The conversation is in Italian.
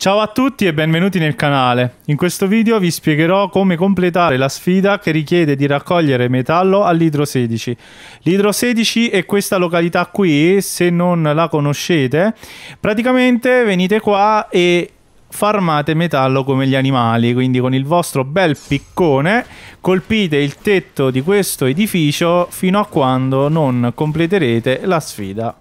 Ciao a tutti e benvenuti nel canale. In questo video vi spiegherò come completare la sfida che richiede di raccogliere metallo all'idro 16. L'idro 16 è questa località qui, se non la conoscete. Praticamente venite qua e farmate metallo come gli animali, quindi con il vostro bel piccone colpite il tetto di questo edificio fino a quando non completerete la sfida.